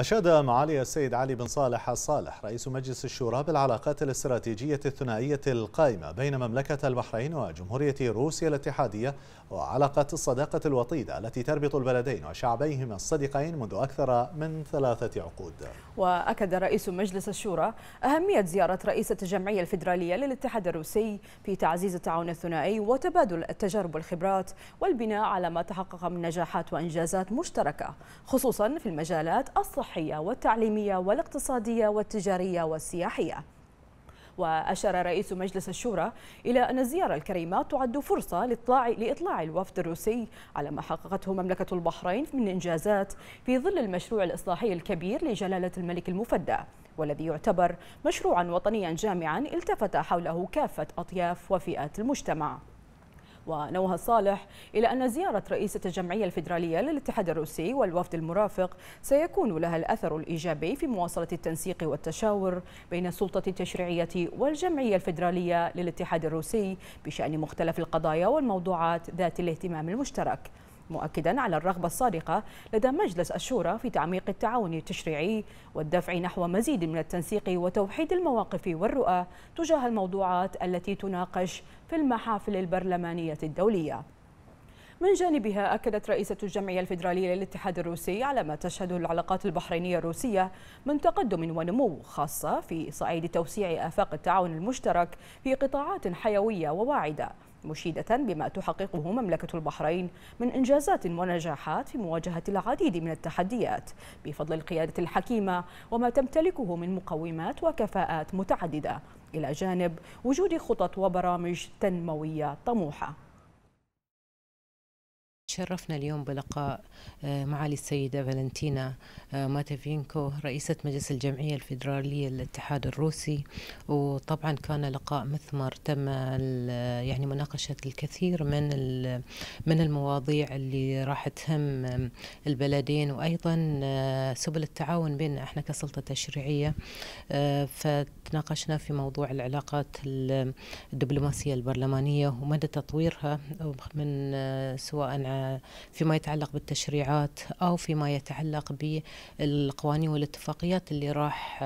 أشاد معالي السيد علي بن صالح الصالح رئيس مجلس الشورى بالعلاقات الاستراتيجية الثنائية القائمة بين مملكة البحرين وجمهورية روسيا الاتحادية وعلاقات الصداقة الوطيدة التي تربط البلدين وشعبيهما الصديقين منذ أكثر من ثلاثة عقود وأكد رئيس مجلس الشورى أهمية زيارة رئيسة الجمعية الفيدرالية للاتحاد الروسي في تعزيز التعاون الثنائي وتبادل التجارب والخبرات والبناء على ما تحقق من نجاحات وإنجازات مشتركة خصوصا في المجالات الصحية الصحية والتعليمية والاقتصادية والتجارية والسياحية وأشار رئيس مجلس الشورى إلى أن الزيارة الكريمة تعد فرصة لإطلاع, لإطلاع الوفد الروسي على ما حققته مملكة البحرين من إنجازات في ظل المشروع الإصلاحي الكبير لجلالة الملك المفدى والذي يعتبر مشروعا وطنيا جامعا التفت حوله كافة أطياف وفئات المجتمع ونوها صالح إلى أن زيارة رئيسة الجمعية الفيدرالية للاتحاد الروسي والوفد المرافق سيكون لها الأثر الإيجابي في مواصلة التنسيق والتشاور بين السلطة التشريعية والجمعية الفيدرالية للاتحاد الروسي بشأن مختلف القضايا والموضوعات ذات الاهتمام المشترك مؤكدا على الرغبة الصادقة لدى مجلس الشورى في تعميق التعاون التشريعي والدفع نحو مزيد من التنسيق وتوحيد المواقف والرؤى تجاه الموضوعات التي تناقش في المحافل البرلمانية الدولية من جانبها أكدت رئيسة الجمعية الفيدرالية للاتحاد الروسي على ما تشهده العلاقات البحرينية الروسية من تقدم ونمو خاصة في صعيد توسيع آفاق التعاون المشترك في قطاعات حيوية وواعدة مشيدة بما تحققه مملكة البحرين من إنجازات ونجاحات في مواجهة العديد من التحديات بفضل القيادة الحكيمة وما تمتلكه من مقومات وكفاءات متعددة إلى جانب وجود خطط وبرامج تنموية طموحة تشرفنا اليوم بلقاء آه، معالي السيدة فالنتينا آه، ماتفينكو رئيسة مجلس الجمعية الفيدرالية للاتحاد الروسي وطبعا كان لقاء مثمر تم يعني مناقشة الكثير من من المواضيع اللي راح تهم البلدين وأيضا آه، سبل التعاون بيننا احنا كسلطة تشريعية فتناقشنا في موضوع العلاقات الدبلوماسية البرلمانية ومدى تطويرها من سواء عن فيما يتعلق بالتشريعات أو فيما يتعلق بالقوانين والاتفاقيات اللي راح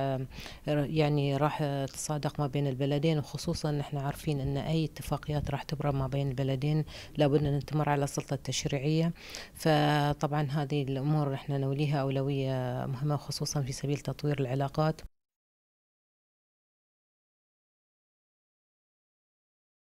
يعني راح تصادق ما بين البلدين وخصوصا نحن عارفين أن أي اتفاقيات راح تبرم ما بين البلدين لابد أن تمر على السلطة التشريعية فطبعا هذه الأمور احنا نوليها أولوية مهمة خصوصا في سبيل تطوير العلاقات